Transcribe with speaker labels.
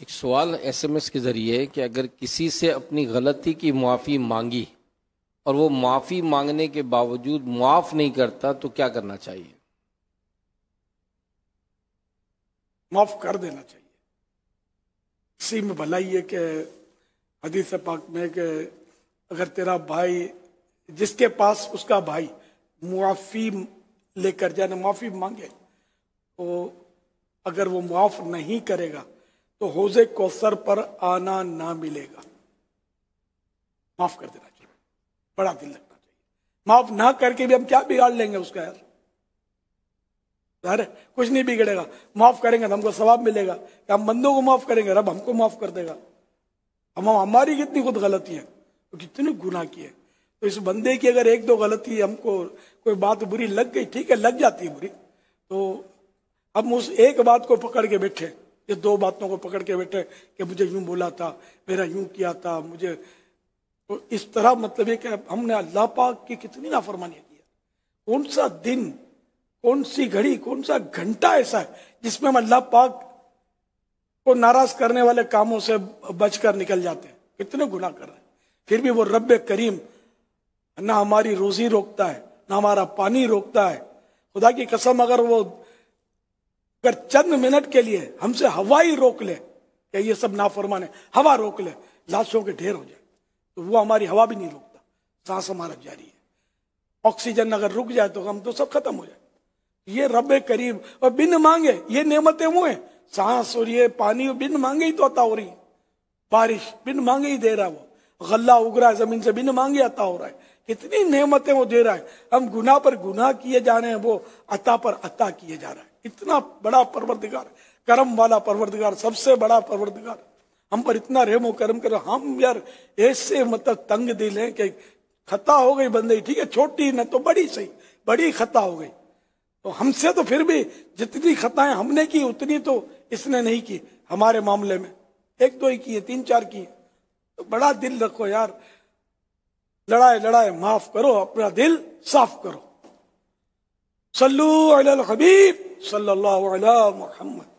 Speaker 1: ایک سوال S M S کے ذریعے کہ اگر کسی سے اپنی غلطی کی معافی مانگی اور وہ معافی مانگنے کے باوجود معاف نہیں کرتا تو کیا کرنا چاہیے معاف کر دینا چاہیے اسی میں بھلائی یہ کہ اگر تیرا بھائی جس کے پاس اس کا بھائی معافی لے کر جانے معافی مانگے تو اگر وہ معاف نہیں کرے گا تو کو سر پر آنا نہ ملے گا معاف کر دینا چاہیے بڑا دل لگنا چاہیے معاف نہ کر کے بھی ہم کیا بگاڑ لیں گے اس کا یار کچھ نہیں بگڑے گا معاف کریں گے تو ہم کو ثواب ملے گا کہ ہم بندوں کو معاف کریں گے رب ہم کو معاف کر دے گا ہم ہماری کتنی خود غلطیاں کتنی گنا گناہ کیے تو اس بندے کی اگر ایک دو غلطی ہم کو کوئی بات بری لگ گئی ٹھیک ہے لگ جاتی ہے بری تو ہم اس ایک بات کو پکڑ کے بیٹھے یہ دو باتوں کو پکڑ کے بیٹھے کہ مجھے یوں بولا تھا میرا یوں کیا تھا مجھے تو اس طرح مطلب کہ ہم نے اللہ پاک کی کتنی نافرمانی ہے کون سا دن کون سی گھڑی کون سا گھنٹہ ایسا ہے جس میں ہم اللہ پاک کو ناراض کرنے والے کاموں سے بچ کر نکل جاتے ہیں کتنے گناہ کر رہے ہیں پھر بھی وہ رب کریم نہ ہماری روزی روکتا ہے نہ ہمارا پانی روکتا ہے خدا کی قسم اگر وہ اگر چند منٹ کے لیے ہم سے ہوا ہی روک لے کہ یہ سب نافرمانے ہوا روک لے لاشوں کے ڈھیر ہو جائے تو وہ ہماری ہوا بھی نہیں روکتا سانس ہمارا جاری ہے آکسیجن اگر رک جائے تو ہم تو سب ختم ہو جائے یہ رب قریب اور بن مانگے یہ نعمتیں وہ ہیں سانس اور یہ پانی بن مانگے ہی تو عطا ہو رہی ہے بارش بن مانگے ہی دے رہا ہے وہ غلہ اگ رہا ہے زمین سے بن مانگے عطا ہو رہا ہے کتنی نعمتیں وہ دے رہا ہے ہم گناہ پر گناہ کیے جا رہے ہیں وہ عطا پر عطا کیے جا رہا ہے اتنا بڑا پروردگار کرم والا پروردگار سب سے بڑا پروردگار ہم پر اتنا رحم و کرم کرو ہم یار ایسے مطلب تنگ دل ہیں کہ خطا ہو گئی بندے ٹھیک ہے چھوٹی نہ تو بڑی صحیح بڑی خطا ہو گئی تو ہم سے تو پھر بھی جتنی خطائیں ہم نے کی اتنی تو اس نے نہیں کی ہمارے معاملے میں ایک دو ہی کی ہے تین چار ہے تو بڑا دل رکھو یار لڑائے لڑائے معاف کرو اپنا دل صاف کرو صلوا على الحبيب صلى الله على محمد